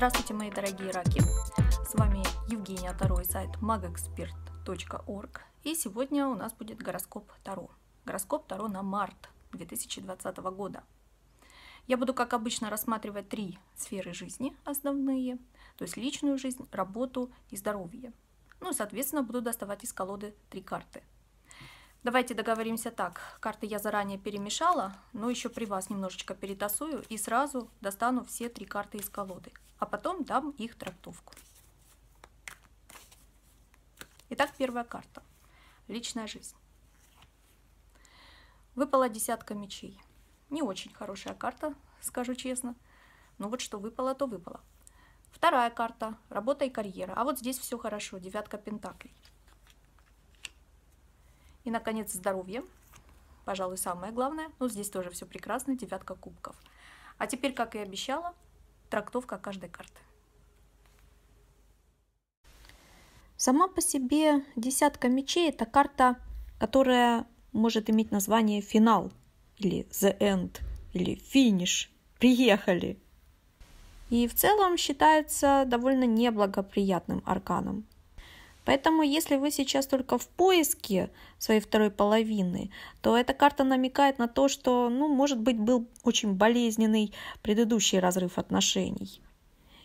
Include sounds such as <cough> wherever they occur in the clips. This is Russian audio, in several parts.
Здравствуйте, мои дорогие раки! С вами Евгения Таро и сайт magexpert.org. И сегодня у нас будет гороскоп Таро. Гороскоп Таро на март 2020 года. Я буду, как обычно, рассматривать три сферы жизни основные, то есть личную жизнь, работу и здоровье. Ну, и, соответственно, буду доставать из колоды три карты. Давайте договоримся так. Карты я заранее перемешала, но еще при вас немножечко перетасую и сразу достану все три карты из колоды а потом дам их трактовку. Итак, первая карта. Личная жизнь. Выпала десятка мечей. Не очень хорошая карта, скажу честно. Но ну вот что выпало, то выпало. Вторая карта. Работа и карьера. А вот здесь все хорошо. Девятка пентаклей. И, наконец, здоровье. Пожалуй, самое главное. Ну, здесь тоже все прекрасно. Девятка кубков. А теперь, как и обещала, трактовка каждой карты. Сама по себе десятка мечей – это карта, которая может иметь название «финал» или «the end» или «финиш», «приехали». И в целом считается довольно неблагоприятным арканом – Поэтому, если вы сейчас только в поиске своей второй половины, то эта карта намекает на то, что, ну, может быть, был очень болезненный предыдущий разрыв отношений.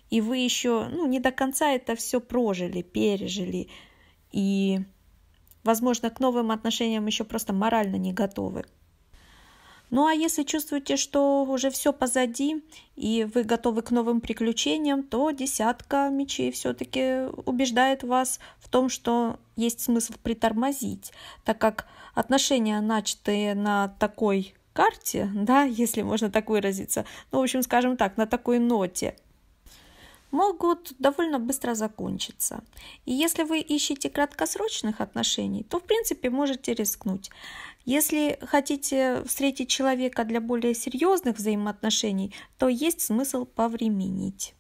И вы еще, ну, не до конца это все прожили, пережили. И, возможно, к новым отношениям еще просто морально не готовы. Ну а если чувствуете, что уже все позади и вы готовы к новым приключениям, то десятка мечей все-таки убеждает вас в том, что есть смысл притормозить, так как отношения, начатые на такой карте, <laughs> да, если можно так выразиться, ну, в общем, скажем так, на такой ноте, могут довольно быстро закончиться. И если вы ищете краткосрочных отношений, то, в принципе, можете рискнуть. Если хотите встретить человека для более серьезных взаимоотношений, то есть смысл повременить.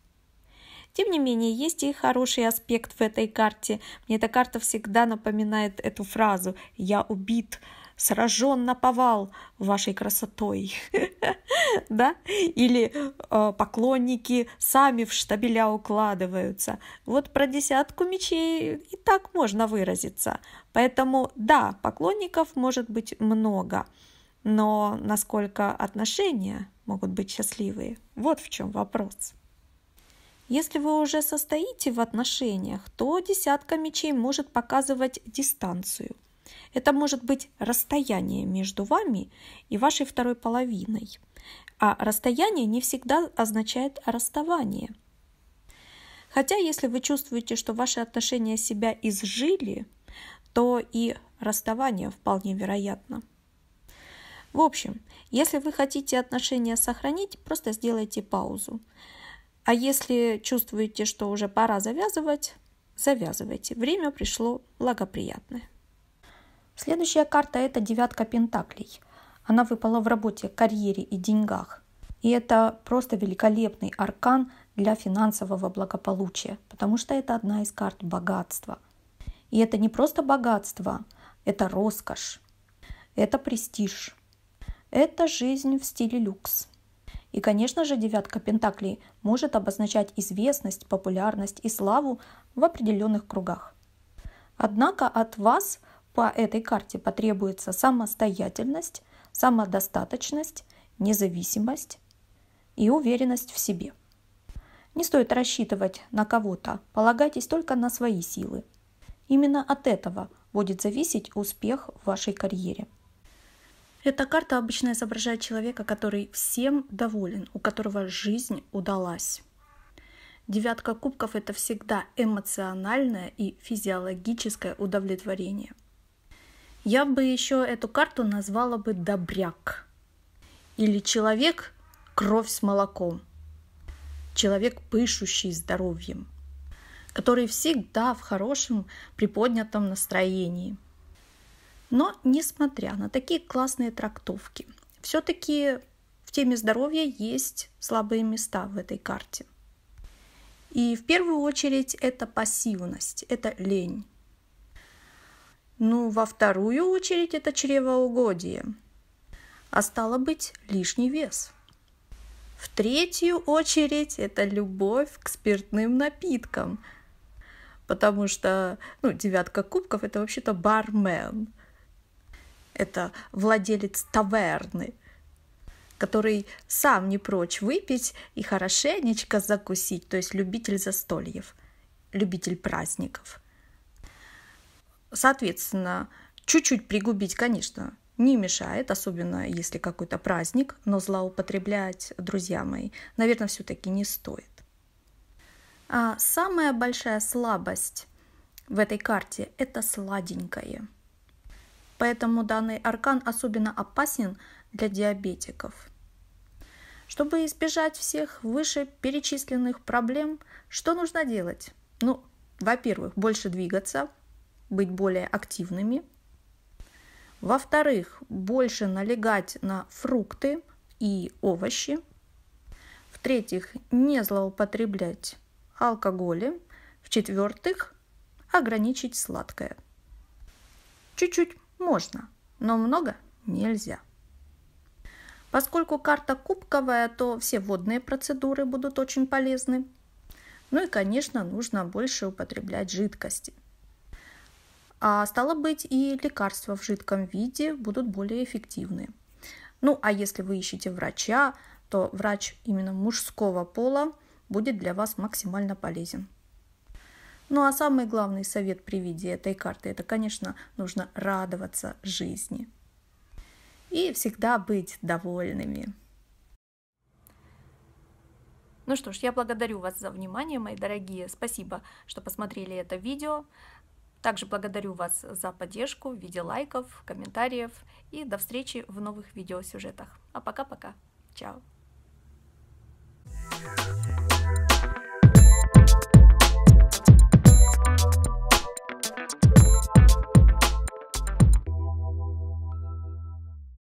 Тем не менее, есть и хороший аспект в этой карте. Мне эта карта всегда напоминает эту фразу «я убит», сражен на повал вашей красотой, <laughs> да? Или э, поклонники сами в штабеля укладываются. Вот про десятку мечей и так можно выразиться. Поэтому да, поклонников может быть много, но насколько отношения могут быть счастливые, вот в чем вопрос. Если вы уже состоите в отношениях, то десятка мечей может показывать дистанцию – это может быть расстояние между вами и вашей второй половиной. А расстояние не всегда означает расставание. Хотя если вы чувствуете, что ваши отношения себя изжили, то и расставание вполне вероятно. В общем, если вы хотите отношения сохранить, просто сделайте паузу. А если чувствуете, что уже пора завязывать, завязывайте. Время пришло благоприятное. Следующая карта – это девятка пентаклей. Она выпала в работе, карьере и деньгах. И это просто великолепный аркан для финансового благополучия, потому что это одна из карт богатства. И это не просто богатство, это роскошь, это престиж, это жизнь в стиле люкс. И, конечно же, девятка пентаклей может обозначать известность, популярность и славу в определенных кругах. Однако от вас – по этой карте потребуется самостоятельность, самодостаточность, независимость и уверенность в себе. Не стоит рассчитывать на кого-то, полагайтесь только на свои силы. Именно от этого будет зависеть успех в вашей карьере. Эта карта обычно изображает человека, который всем доволен, у которого жизнь удалась. Девятка кубков – это всегда эмоциональное и физиологическое удовлетворение – я бы еще эту карту назвала бы «добряк» или «человек кровь с молоком», человек, пышущий здоровьем, который всегда в хорошем приподнятом настроении. Но несмотря на такие классные трактовки, все-таки в теме здоровья есть слабые места в этой карте. И в первую очередь это пассивность, это лень. Ну, во вторую очередь это чревоугодие, а стало быть, лишний вес. В третью очередь это любовь к спиртным напиткам, потому что ну, девятка кубков это вообще-то бармен, это владелец таверны, который сам не прочь выпить и хорошенечко закусить, то есть любитель застольев, любитель праздников – Соответственно, чуть-чуть пригубить, конечно, не мешает, особенно если какой-то праздник, но злоупотреблять, друзья мои, наверное, все-таки не стоит. А самая большая слабость в этой карте – это сладенькое. Поэтому данный аркан особенно опасен для диабетиков. Чтобы избежать всех вышеперечисленных проблем, что нужно делать? Ну, во-первых, больше двигаться – быть более активными. Во-вторых, больше налегать на фрукты и овощи. В-третьих, не злоупотреблять алкоголем. В-четвертых, ограничить сладкое. Чуть-чуть можно, но много нельзя. Поскольку карта кубковая, то все водные процедуры будут очень полезны. Ну и, конечно, нужно больше употреблять жидкости – а стало быть, и лекарства в жидком виде будут более эффективны. Ну а если вы ищете врача, то врач именно мужского пола будет для вас максимально полезен. Ну а самый главный совет при виде этой карты – это, конечно, нужно радоваться жизни и всегда быть довольными. Ну что ж, я благодарю вас за внимание, мои дорогие. Спасибо, что посмотрели это видео. Также благодарю вас за поддержку в виде лайков, комментариев и до встречи в новых видеосюжетах. А пока-пока. Чао.